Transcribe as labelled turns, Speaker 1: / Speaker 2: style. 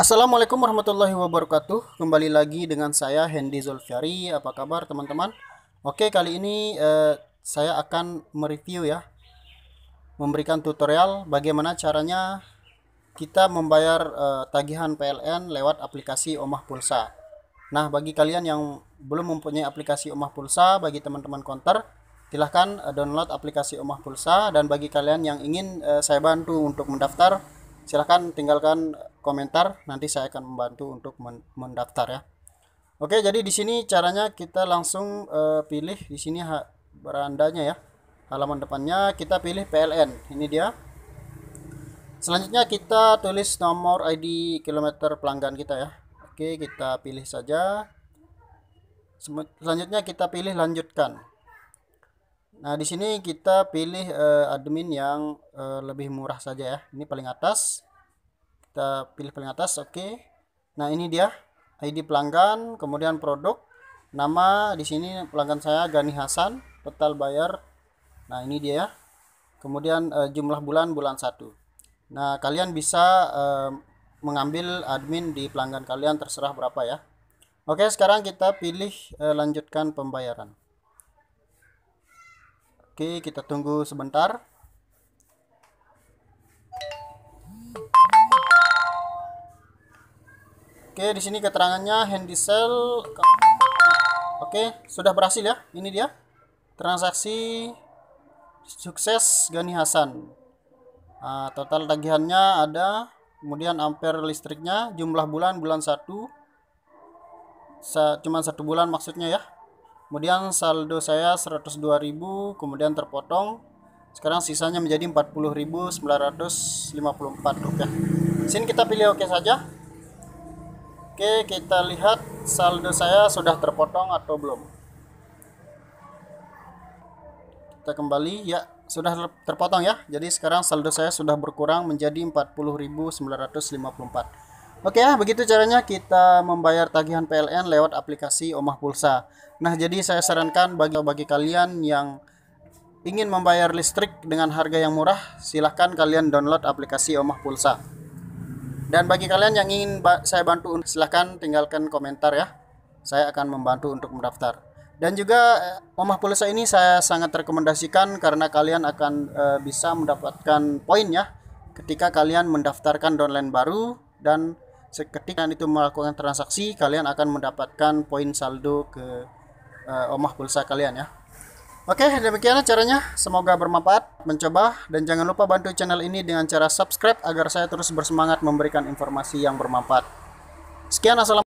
Speaker 1: Assalamualaikum warahmatullahi wabarakatuh. Kembali lagi dengan saya Hendy Zulfiari. Apa kabar teman-teman? Oke, kali ini eh, saya akan mereview ya. Memberikan tutorial bagaimana caranya kita membayar eh, tagihan PLN lewat aplikasi Omah Pulsa. Nah, bagi kalian yang belum mempunyai aplikasi Omah Pulsa, bagi teman-teman konter, silahkan eh, download aplikasi Omah Pulsa dan bagi kalian yang ingin eh, saya bantu untuk mendaftar, silahkan tinggalkan komentar nanti saya akan membantu untuk mendaftar ya oke jadi di sini caranya kita langsung uh, pilih di sini berandanya ya halaman depannya kita pilih PLN ini dia selanjutnya kita tulis nomor ID kilometer pelanggan kita ya Oke kita pilih saja selanjutnya kita pilih lanjutkan nah di sini kita pilih uh, admin yang uh, lebih murah saja ya ini paling atas kita pilih paling atas oke okay. nah ini dia ID pelanggan kemudian produk nama di sini pelanggan saya Gani Hasan total bayar nah ini dia ya kemudian uh, jumlah bulan bulan satu nah kalian bisa uh, mengambil admin di pelanggan kalian terserah berapa ya Oke, sekarang kita pilih uh, lanjutkan pembayaran. Oke, kita tunggu sebentar. Oke, di sini keterangannya handy sell. Oke, sudah berhasil ya. Ini dia. Transaksi sukses Gani Hasan. Nah, total tagihannya ada, kemudian ampere listriknya, jumlah bulan bulan 1. Sa cuman satu bulan maksudnya ya. Kemudian saldo saya 102.000, kemudian terpotong. Sekarang sisanya menjadi 40.954 rupiah. Sini kita pilih oke okay saja. Oke, kita lihat saldo saya sudah terpotong atau belum. Kita kembali, ya, sudah terpotong ya. Jadi sekarang saldo saya sudah berkurang menjadi 40.954. Oke ya, begitu caranya kita membayar tagihan PLN lewat aplikasi Omah Pulsa. Nah, jadi saya sarankan bagi bagi kalian yang ingin membayar listrik dengan harga yang murah, silahkan kalian download aplikasi Omah Pulsa. Dan bagi kalian yang ingin saya bantu, silahkan tinggalkan komentar ya. Saya akan membantu untuk mendaftar. Dan juga eh, Omah Pulsa ini saya sangat rekomendasikan karena kalian akan e, bisa mendapatkan poin ya ketika kalian mendaftarkan downline baru dan seketika itu melakukan transaksi kalian akan mendapatkan poin saldo ke e, Omah Pulsa kalian ya. Oke, demikian caranya. Semoga bermanfaat, mencoba, dan jangan lupa bantu channel ini dengan cara subscribe agar saya terus bersemangat memberikan informasi yang bermanfaat. Sekian, assalamualaikum.